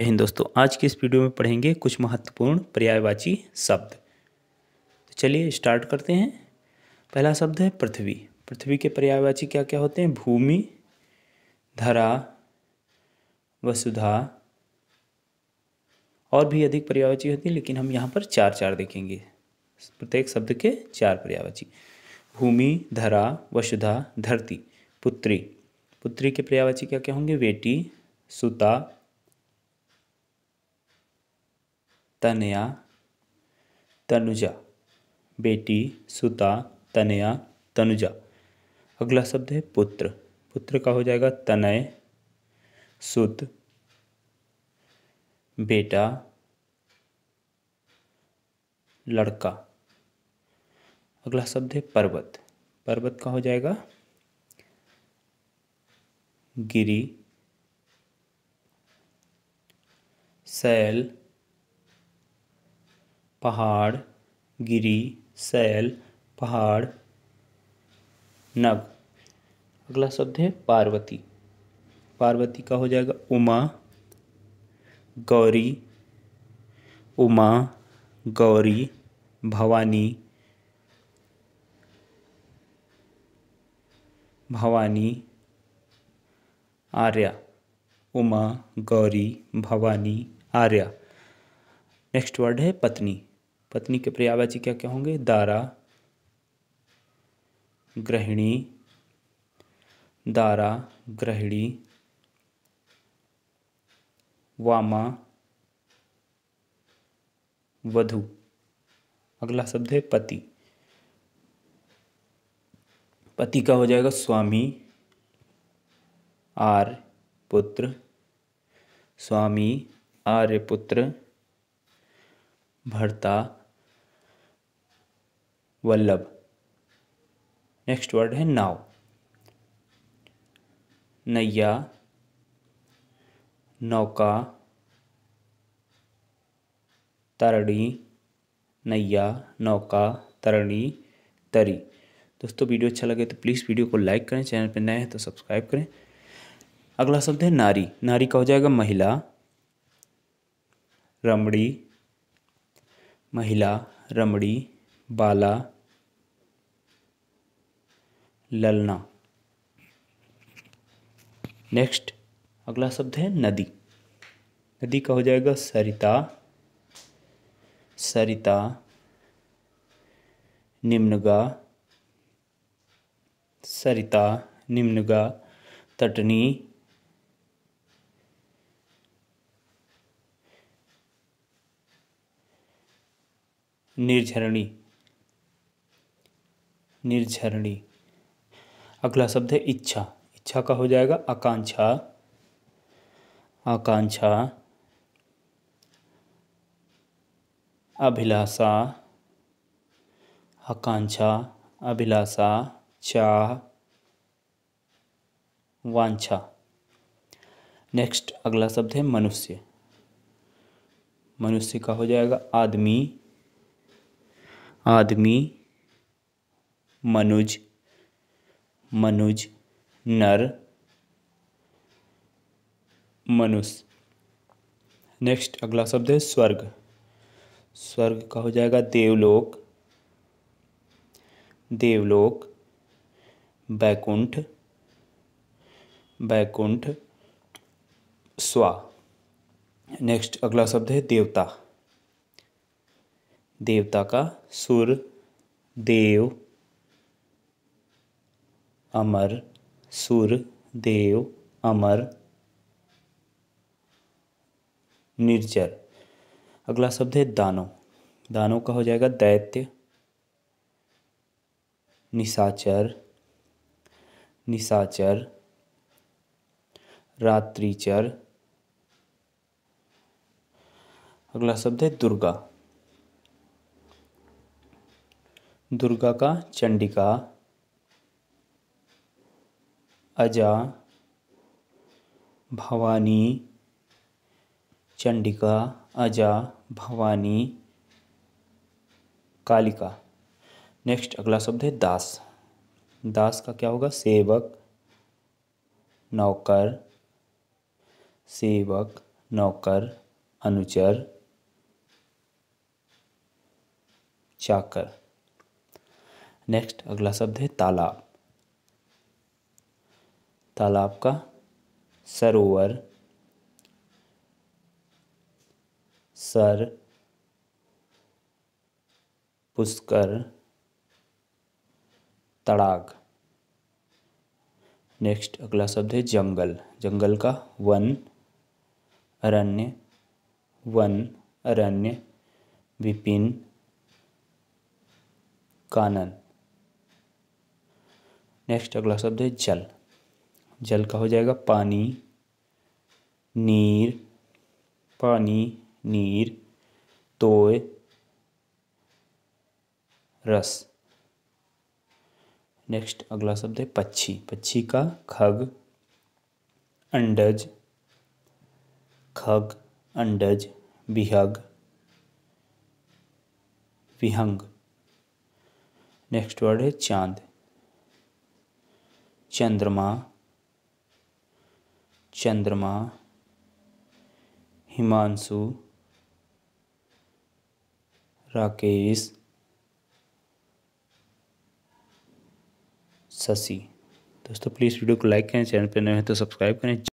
हिंद दोस्तों आज के इस वीडियो में पढ़ेंगे कुछ महत्वपूर्ण पर्यायवाची शब्द तो चलिए स्टार्ट करते हैं पहला शब्द है पृथ्वी पृथ्वी के पर्यायवाची क्या क्या होते हैं भूमि धरा वसुधा और भी अधिक पर्यायवाची होती है लेकिन हम यहाँ पर चार चार देखेंगे प्रत्येक शब्द के चार पर्यायवाची भूमि धरा वसुधा धरती पुत्री पुत्री के पर्यायवाची क्या क्या होंगे बेटी सुता तनया तनुजा बेटी सुता तनया तनुजा अगला शब्द है पुत्र पुत्र का हो जाएगा तनय सुत बेटा लड़का अगला शब्द है पर्वत पर्वत का हो जाएगा गिरी शैल पहाड़ गिरी सैल पहाड़ नग अगला शब्द है पार्वती पार्वती का हो जाएगा उमा गौरी उमा गौरी भवानी भवानी आर्या उमा गौरी भवानी आर्या नेक्स्ट वर्ड है पत्नी पत्नी के पर्यायवाची क्या क्या होंगे दारा ग्रहिणी दारा ग्रहिणी वामा वधु अगला शब्द है पति पति का हो जाएगा स्वामी आर पुत्र स्वामी आर्य पुत्र भरता वल्लभ नेक्स्ट वर्ड है नाव नैया नौका तरणी नैया नौका तरणी तरी दोस्तों वीडियो अच्छा लगे तो प्लीज़ वीडियो को लाइक करें चैनल पर नए हैं तो सब्सक्राइब करें अगला शब्द है नारी नारी का हो जाएगा महिला रमड़ी महिला रमड़ी बाला ललना नेक्स्ट अगला शब्द है नदी नदी का हो जाएगा सरिता सरिता निम्नगा सरिता निम्नगा तटनी निर्झरणी निर्झरणी अगला शब्द है इच्छा इच्छा का हो जाएगा आकांक्षा आकांक्षा अभिलाषा आकांक्षा अभिलाषा चाह वांछा नेक्स्ट अगला शब्द है मनुष्य मनुष्य का हो जाएगा आदमी आदमी मनुज मनुज नर मनुष्य नेक्स्ट अगला शब्द है स्वर्ग स्वर्ग का हो जाएगा देवलोक देवलोक बैकुंठ बैकुंठ स्वा नेक्स्ट अगला शब्द है देवता देवता का सुर देव अमर सुर देव अमर निर्जर अगला शब्द है दानो दानों का हो जाएगा दैत्य निशाचर निशाचर रात्रिचर अगला शब्द है दुर्गा दुर्गा का चंडिका अजा भवानी चंडिका अजा भवानी कालिका नेक्स्ट अगला शब्द है दास दास का क्या होगा सेवक नौकर सेवक नौकर अनुचर चाकर नेक्स्ट अगला शब्द है तालाब तालाब का सरोवर सर पुष्कर तड़ाग नेक्स्ट अगला शब्द है जंगल जंगल का वन अरण्य वन अरण्य विपिन कानन नेक्स्ट अगला शब्द है जल जल का हो जाएगा पानी नीर पानी नीर तोय रस नेक्स्ट अगला शब्द है पक्षी पक्षी का खग अंडज खग अंडज बिहग विहंग नेक्स्ट वर्ड है चांद चंद्रमा चंद्रमा हिमांशु राकेश शशि दोस्तों प्लीज़ वीडियो को लाइक करें चैनल पर नए हैं तो सब्सक्राइब करें